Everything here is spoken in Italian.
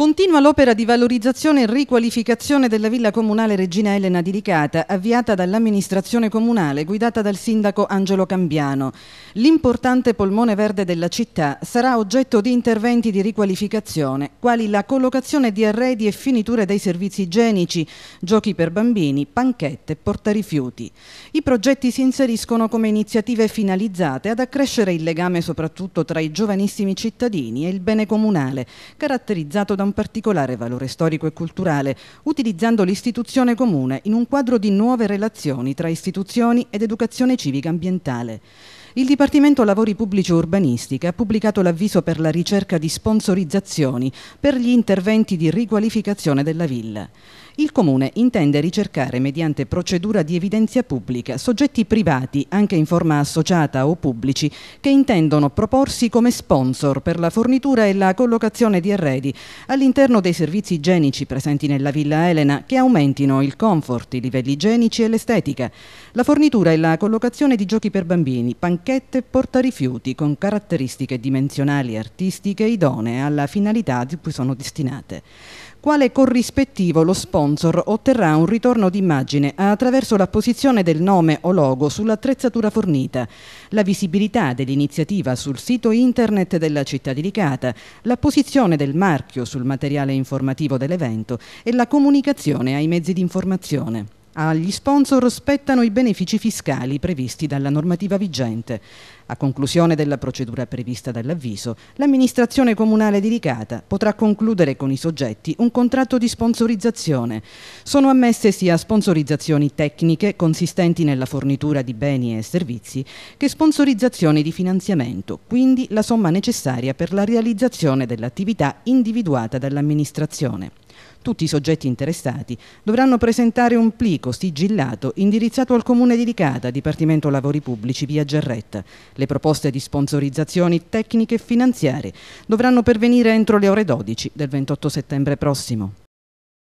Continua l'opera di valorizzazione e riqualificazione della villa comunale Regina Elena di Ricata, avviata dall'amministrazione comunale guidata dal sindaco Angelo Cambiano. L'importante polmone verde della città sarà oggetto di interventi di riqualificazione, quali la collocazione di arredi e finiture dei servizi igienici, giochi per bambini, panchette, portarifiuti. I progetti si inseriscono come iniziative finalizzate ad accrescere il legame soprattutto tra i giovanissimi cittadini e il bene comunale, caratterizzato da un un particolare valore storico e culturale, utilizzando l'istituzione comune in un quadro di nuove relazioni tra istituzioni ed educazione civica ambientale il Dipartimento Lavori Pubblici e Urbanistica ha pubblicato l'avviso per la ricerca di sponsorizzazioni per gli interventi di riqualificazione della villa. Il Comune intende ricercare, mediante procedura di evidenza pubblica, soggetti privati, anche in forma associata o pubblici, che intendono proporsi come sponsor per la fornitura e la collocazione di arredi all'interno dei servizi igienici presenti nella Villa Elena che aumentino il comfort, i livelli igienici e l'estetica, la fornitura e la collocazione di giochi per bambini, panchine banchette portarifiuti con caratteristiche dimensionali e artistiche idonee alla finalità di cui sono destinate. Quale corrispettivo lo sponsor otterrà un ritorno d'immagine attraverso la posizione del nome o logo sull'attrezzatura fornita, la visibilità dell'iniziativa sul sito internet della città di Licata, la posizione del marchio sul materiale informativo dell'evento e la comunicazione ai mezzi di informazione. Agli sponsor spettano i benefici fiscali previsti dalla normativa vigente. A conclusione della procedura prevista dall'avviso, l'amministrazione comunale di Ricata potrà concludere con i soggetti un contratto di sponsorizzazione. Sono ammesse sia sponsorizzazioni tecniche consistenti nella fornitura di beni e servizi che sponsorizzazioni di finanziamento, quindi la somma necessaria per la realizzazione dell'attività individuata dall'amministrazione. Tutti i soggetti interessati dovranno presentare un plico sigillato indirizzato al Comune di Licata, Dipartimento Lavori Pubblici, via Gerretta. Le proposte di sponsorizzazioni tecniche e finanziarie dovranno pervenire entro le ore 12 del 28 settembre prossimo.